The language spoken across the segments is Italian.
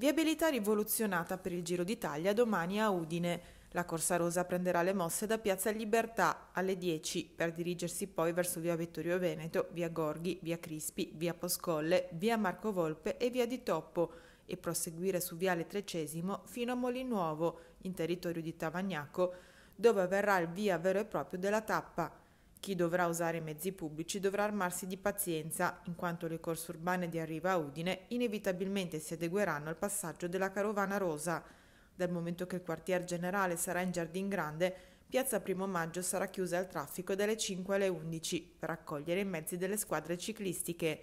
Viabilità rivoluzionata per il Giro d'Italia domani a Udine. La Corsa Rosa prenderà le mosse da Piazza Libertà alle 10 per dirigersi poi verso via Vittorio Veneto, via Gorghi, via Crispi, via Poscolle, via Marco Volpe e via di Toppo e proseguire su viale Trecesimo fino a Molinuovo, in territorio di Tavagnaco, dove avverrà il via vero e proprio della tappa. Chi dovrà usare i mezzi pubblici dovrà armarsi di pazienza, in quanto le corse urbane di arrivo a Udine inevitabilmente si adegueranno al passaggio della carovana rosa. Dal momento che il quartier generale sarà in Giardin Grande, Piazza Primo Maggio sarà chiusa al traffico dalle 5 alle 11 per accogliere i mezzi delle squadre ciclistiche.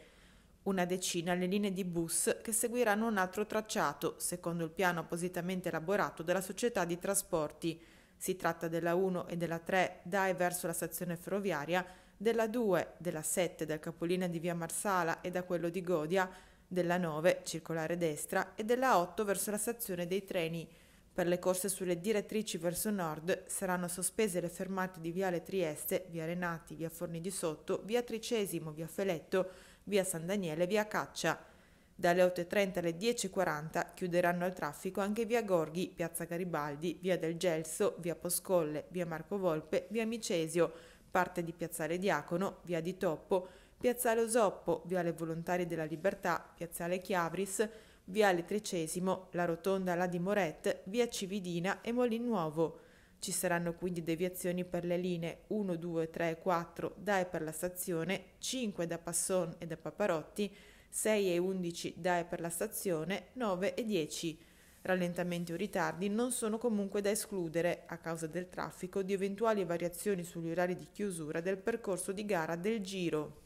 Una decina le linee di bus che seguiranno un altro tracciato, secondo il piano appositamente elaborato dalla società di trasporti. Si tratta della 1 e della 3 da e verso la stazione ferroviaria, della 2, della 7 dal capolinea di via Marsala e da quello di Godia, della 9 circolare destra e della 8 verso la stazione dei treni. Per le corse sulle direttrici verso nord saranno sospese le fermate di Viale Trieste, Via Renati, Via Forni di Sotto, Via Tricesimo, Via Feletto, Via San Daniele e Via Caccia. Dalle 8.30 alle 10.40 chiuderanno al traffico anche via Gorghi, piazza Garibaldi, via del Gelso, via Poscolle, via Marco Volpe, via Micesio, parte di piazzale Diacono, via di Toppo, piazzale Osoppo, viale Volontari della Libertà, piazzale Chiavris, viale Tricesimo, la Rotonda La di Moret, via Cividina e Molin Nuovo. Ci saranno quindi deviazioni per le linee 1, 2, 3 4 da e per la stazione, 5 da Passon e da Paparotti, 6 e 11 da e per la stazione, 9 e 10. Rallentamenti o ritardi non sono comunque da escludere, a causa del traffico, di eventuali variazioni sugli orari di chiusura del percorso di gara del giro.